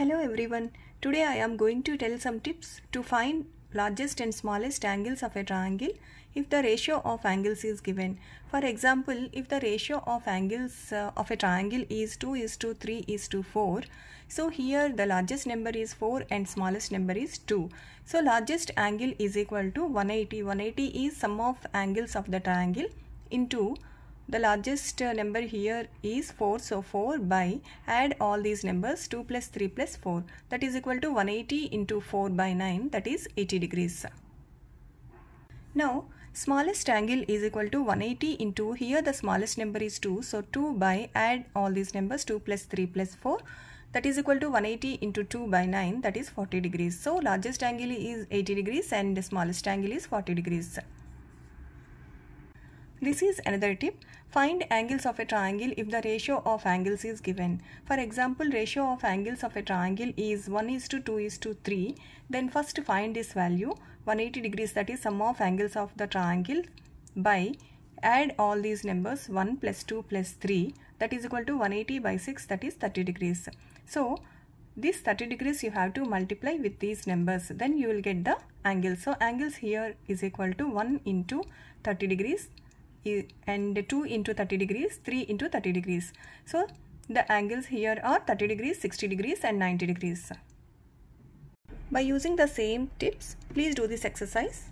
Hello everyone. Today I am going to tell some tips to find largest and smallest angles of a triangle if the ratio of angles is given. For example, if the ratio of angles uh, of a triangle is 2 is to 3 is to 4, so here the largest number is 4 and smallest number is 2. So largest angle is equal to 180. 180 is sum of angles of the triangle into the largest uh, number here is 4. So 4 by add all these numbers 2 plus 3 plus 4 that is equal to 180 into 4 by 9 that is 80 degrees. Now smallest angle is equal to 180 into here the smallest number is 2 so 2 by add all these numbers 2 plus 3 plus 4 that is equal to 180 into 2 by 9 that is 40 degrees so largest angle is 80 degrees and the smallest angle is 40 degrees this is another tip. Find angles of a triangle if the ratio of angles is given. For example, ratio of angles of a triangle is 1 is to 2 is to 3. Then first find this value 180 degrees that is sum of angles of the triangle by add all these numbers 1 plus 2 plus 3 that is equal to 180 by 6 that is 30 degrees. So this 30 degrees you have to multiply with these numbers then you will get the angle. So angles here is equal to 1 into 30 degrees and 2 into 30 degrees 3 into 30 degrees so the angles here are 30 degrees 60 degrees and 90 degrees by using the same tips please do this exercise